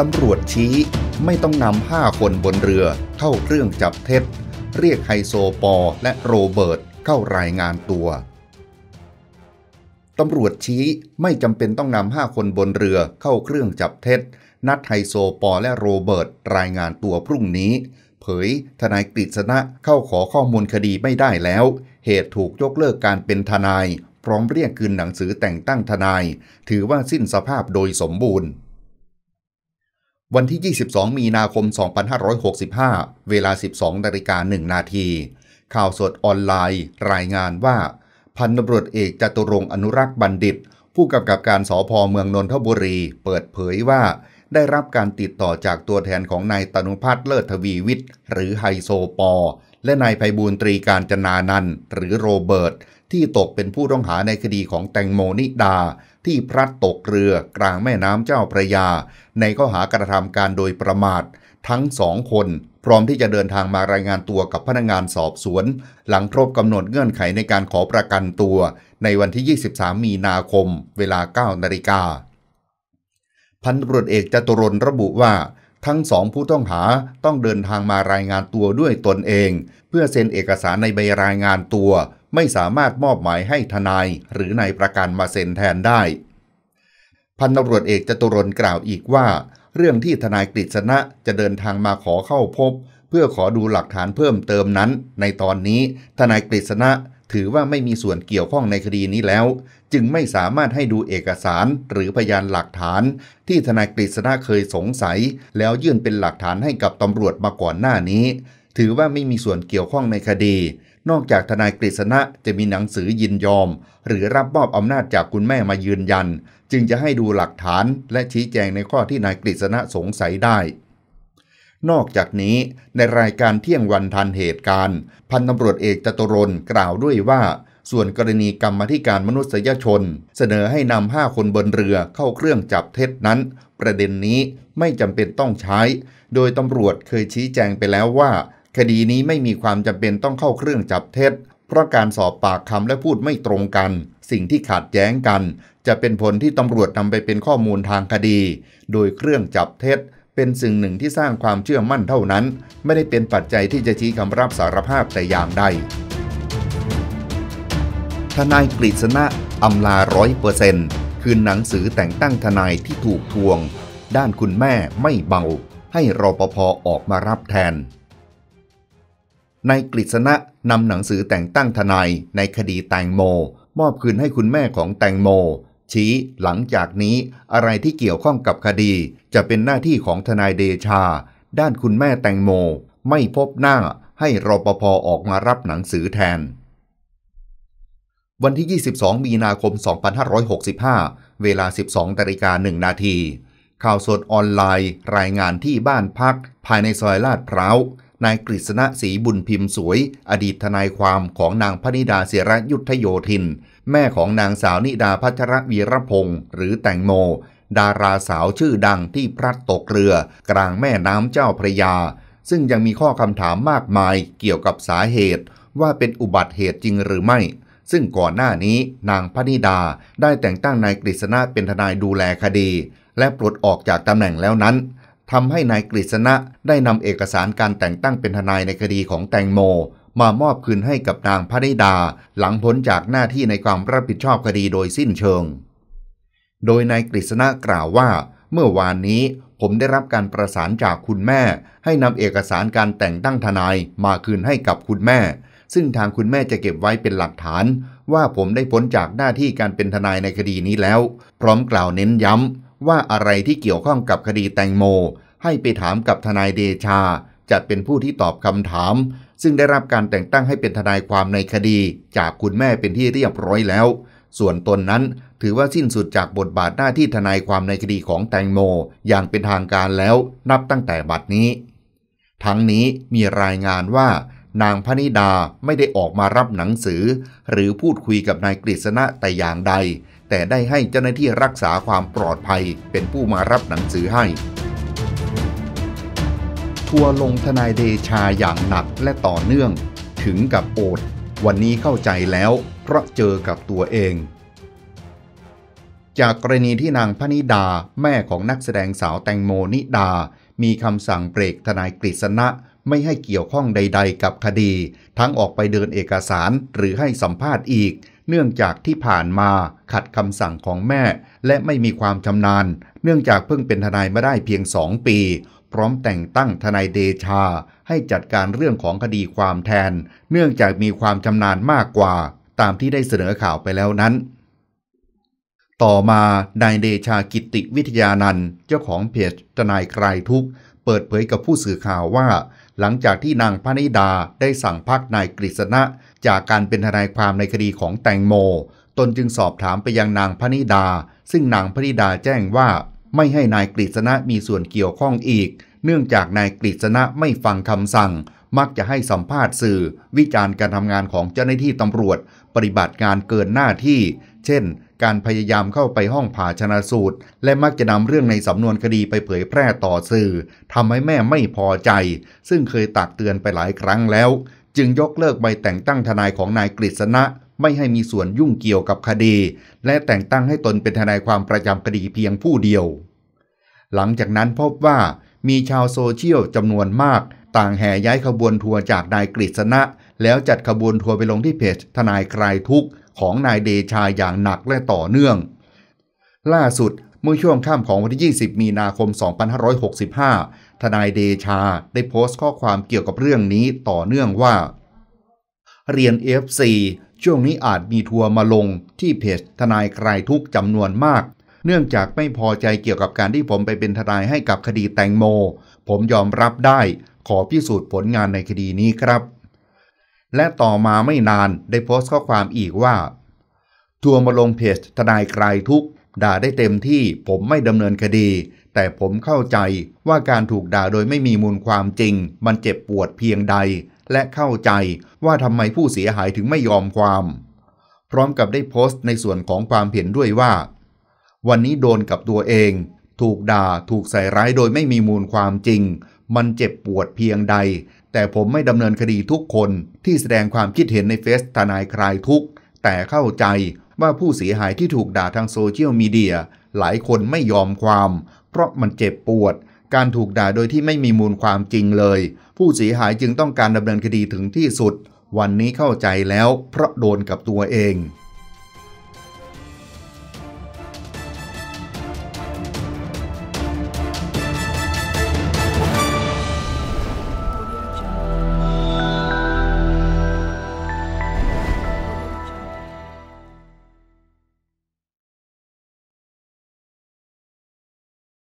ตำรวจชี้ไม่ต้องนำห้าคนบนเรือเข้าเครื่องจับเท็จ เรียกไฮโซปอ และโรเบิร์ตเข้ารายงานตัว ตำรวจชี้ไม่จำเป็นต้องนำห้าคนบนเรือเข้าเครื่องจับเท็จ นัดไฮโซปอและโรเบิร์ต รายงานตัวพรุ่งนี้ เผย ทนายกฤษณะเข้าขอข้อมูลคดีไม่ได้แล้ว เหตุถูกยกเลิกการเป็นทนายพร้อมเรียกคืนหนังสือแต่งตั้งทนาย ถือว่าสิ้นสภาพโดยสมบูรณ์วันที่ 22 มีนาคม 2565 เวลา 12นาฬิกา1นาที ข่าวสดออนไลน์ รายงานว่า พันตำรวจเอกจตุรงอนุรักษ์บัณฑิต ผู้กำกับการสอพอเมืองนนทบุรีเปิดเผยว่า ได้รับการติดต่อจากตัวแทนของนายตนุพัฒน์เลิศทวีวิทย์หรือไฮโซปอและนายไพบูลตรีการจนานันหรือโรเบิร์ต ที่ตกเป็นผู้ต้องหาในคดีของแตงโมนิดาที่พลัดตกเรือกลางแม่น้ำเจ้าพระยา ในข้อหากระทำการโดยประมาท ทั้งสองคน พร้อมที่จะเดินทางมารายงานตัวกับพนักงานสอบสวน หลังครบกำหนดเงื่อนไขในการขอประกันตัว ในวันที่ 23 มีนาคม เวลา 9นาฬิกาพันตำรวจเอกจตุรนระบุว่าทั้งสองผู้ต้องหาต้องเดินทางมารายงานตัวด้วยตนเอง เพื่อเซ็นเอกสารในใบรายงานตัวไม่สามารถมอบหมายให้ทนายหรือนายประกันมาเซ็นแทนได้ พันตำรวจเอกจตุรนกล่าวอีกว่า เรื่องที่ทนายกฤษณะจะเดินทางมาขอเข้าพบ เพื่อขอดูหลักฐานเพิ่มเติมนั้น ในตอนนี้ทนายกฤษณะถือว่าไม่มีส่วนเกี่ยวข้องในคดีนี้แล้ว จึงไม่สามารถให้ดูเอกสารหรือพยานหลักฐานที่ทนายกฤษณะเคยสงสัยแล้วยื่นเป็นหลักฐานให้กับตำรวจมาก่อนหน้านี้ ถือว่าไม่มีส่วนเกี่ยวข้องในคดี นอกจากทนายกฤษณะจะมีหนังสือยินยอมหรือรับมอบอำนาจจากคุณแม่มายืนยัน จึงจะให้ดูหลักฐานและชี้แจงในข้อที่นายกฤษณะสงสัยได้นอกจากนี้ในรายการเที่ยงวันทันเหตุการณ์ พันตำรวจเอกจตุรนกล่าวด้วยว่า ส่วนกรณีกรรมธิการมนุษยชน เสนอให้นำห้าคนบนเรือเข้าเครื่องจับเท็จนั้น ประเด็นนี้ไม่จำเป็นต้องใช้ โดยตำรวจเคยชี้แจงไปแล้วว่า คดีนี้ไม่มีความจำเป็นต้องเข้าเครื่องจับเท็จ เพราะการสอบปากคำและพูดไม่ตรงกัน สิ่งที่ขัดแย้งกัน จะเป็นผลที่ตำรวจนำไปเป็นข้อมูลทางคดี โดยเครื่องจับเท็จเป็นสิ่งหนึ่งที่สร้างความเชื่อมั่นเท่านั้น ไม่ได้เป็นปัจจัยที่จะชี้คำรับสารภาพแต่อย่างใดทนายกฤษณะอำลาร้อยเปอร์เซ็นต์คืนหนังสือแต่งตั้งทนายที่ถูกทวง ด้านคุณแม่ไม่เบา ให้รอปภออกมารับแทนนายกฤษณะนำหนังสือแต่งตั้งทนายในคดีแตงโม มอบคืนให้คุณแม่ของแตงโมชี้หลังจากนี้อะไรที่เกี่ยวข้องกับคดีจะเป็นหน้าที่ของทนายเดชา ด้านคุณแม่แตงโม ไม่พบหน้าให้รปภออกมารับหนังสือแทน วันที่ 22 มีนาคม 2565 เวลา 12นาฬิกา1นาที ข่าวสดออนไลน์ รายงานที่บ้านพัก ภายในซอยลาดพร้าวนายกฤษณะศรีบุญพิมพ์สวย อดีตทนายความของนางพนิดาเสรยุทธโยธินแม่ของนางสาวนิดาพัชรวีรพงศ์หรือแตงโม ดาราสาวชื่อดังที่พลัดตกเรือกลางแม่น้ำเจ้าพระยา ซึ่งยังมีข้อคำถามมากมายเกี่ยวกับสาเหตุ ว่าเป็นอุบัติเหตุจริงหรือไม่ ซึ่งก่อนหน้านี้นางพนิดาได้แต่งตั้งนายกฤษณะเป็นทนายดูแลคดี และปลดออกจากตำแหน่งแล้วนั้นทำให้นายกฤษณะได้นำเอกสารการแต่งตั้งเป็นทนายในคดีของแตงโมมามอบคืนให้กับนางพระนิดาหลังพ้นจากหน้าที่ในความรับผิดชอบคดีโดยสิ้นเชิง โดยนายกฤษณะกล่าวว่า เมื่อวานนี้ผมได้รับการประสานจากคุณแม่ ให้นำเอกสารการแต่งตั้งทนายมาคืนให้กับคุณแม่ ซึ่งทางคุณแม่จะเก็บไว้เป็นหลักฐาน ว่าผมได้พ้นจากหน้าที่การเป็นทนายในคดีนี้แล้ว พร้อมกล่าวเน้นย้ำว่าอะไรที่เกี่ยวข้องกับคดีแตงโม ให้ไปถามกับทนายเดชาจะเป็นผู้ที่ตอบคำถามซึ่งได้รับการแต่งตั้งให้เป็นทนายความในคดีจากคุณแม่เป็นที่เรียบร้อยแล้ว ส่วนตนนั้นถือว่าสิ้นสุดจากบทบาทหน้าที่ทนายความในคดีของแตงโม อย่างเป็นทางการแล้วนับตั้งแต่บัดนี้ ทั้งนี้มีรายงานว่า นางพนิดาไม่ได้ออกมารับหนังสือ หรือพูดคุยกับนายกฤษณะแต่อย่างใด แต่ได้ให้เจ้าหน้าที่รักษาความปลอดภัย เป็นผู้มารับหนังสือให้ัวลงทนายเดชาอย่างหนักและต่อเนื่องถึงกับโอด วันนี้เข้าใจแล้วเพราะเจอกับตัวเอง จากกรณีที่นางพนิดาแม่ของนักแสดงสาวแตงโมนิดา มีคำสั่งเบรกทนายกฤษณะ ไม่ให้เกี่ยวข้องใดๆกับคดีทั้งออกไปเดินเอกสารหรือให้สัมภาษณ์อีก เนื่องจากที่ผ่านมาขัดคำสั่งของแม่และไม่มีความชำนาญ เนื่องจากเพิ่งเป็นทนายมาได้เพียงสองปีพร้อมแต่งตั้งทนายเดชาให้จัดการเรื่องของคดีความแทน เนื่องจากมีความชำนาญมากกว่าตามที่ได้เสนอข่าวไปแล้วนั้น ต่อมานายเดชากิติวิทยานันต์เจ้าของเพจทนายใครทุก เปิดเผยกับผู้สื่อข่าวว่า หลังจากที่นางพนิดาได้สั่งพักนายกฤษณะ จากการเป็นทนายความในคดีของแตงโม ตนจึงสอบถามไปยังนางพนิดา ซึ่งนางพนิดาแจ้งว่าไม่ให้นายกฤษณะมีส่วนเกี่ยวข้องอีก เนื่องจากนายกฤษณะไม่ฟังคำสั่ง มักจะให้สัมภาษณ์สื่อ วิจารณ์การทำงานของเจ้าหน้าที่ตำรวจ ปฏิบัติงานเกินหน้าที่ เช่น การพยายามเข้าไปห้องผ่าชนะสูตร และมักจะนำเรื่องในสำนวนคดีไปเผยแพร่ต่อสื่อ ทำให้แม่ไม่พอใจ ซึ่งเคยตักเตือนไปหลายครั้งแล้ว จึงยกเลิกใบแต่งตั้งทนายของนายกฤษณะไม่ให้มีส่วนยุ่งเกี่ยวกับคดี และแต่งตั้งให้ตนเป็นทนายความประจำคดีเพียงผู้เดียว หลังจากนั้นพบว่ามีชาวโซเชียลจำนวนมากต่างแห่ย้ายขบวนทัวร์จากนายกฤษณะ แล้วจัดขบวนทัวร์ไปลงที่เพจทนายคลายทุกขของนายเดชาอย่างหนักและต่อเนื่อง ล่าสุดเมื่อช่วงค่ำของวันที่20 มีนาคม 2565 ทนายเดชา ได้โพสต์ข้อความเกี่ยวกับเรื่องนี้ต่อเนื่องว่าเรียน FC ช่วงนี้อาจมีทัวร์มาลงที่เพจทนายคลายทุกจำนวนมาก เนื่องจากไม่พอใจเกี่ยวกับการที่ผมไปเป็นทนายให้กับคดีแตงโม ผมยอมรับได้ขอพิสูจน์ผลงานในคดีนี้ครับ และต่อมาไม่นานได้โพสต์ข้อความอีกว่า ทัวร์มาลงเพจ ทนายคลายทุก ด่าได้เต็มที่ผมไม่ดำเนินคดี แต่ผมเข้าใจว่าการถูกด่าโดยไม่มีมูลความจริง มันเจ็บปวดเพียงใดและเข้าใจว่าทำไมผู้เสียหายถึงไม่ยอมความ พร้อมกับได้โพสต์ในส่วนของความเห็นด้วยว่า วันนี้โดนกับตัวเอง ถูกด่าถูกใส่ร้ายโดยไม่มีมูลความจริง มันเจ็บปวดเพียงใด แต่ผมไม่ดำเนินคดีทุกคนที่แสดงความคิดเห็นในเฟซทนายคลายทุก แต่เข้าใจว่าผู้เสียหายที่ถูกด่าทางโซเชียลมีเดียหลายคนไม่ยอมความ เพราะมันเจ็บปวดการถูกด่าโดยที่ไม่มีมูลความจริงเลย ผู้เสียหายจึงต้องการดำเนินคดีถึงที่สุด วันนี้เข้าใจแล้วเพราะโดนกับตัวเอง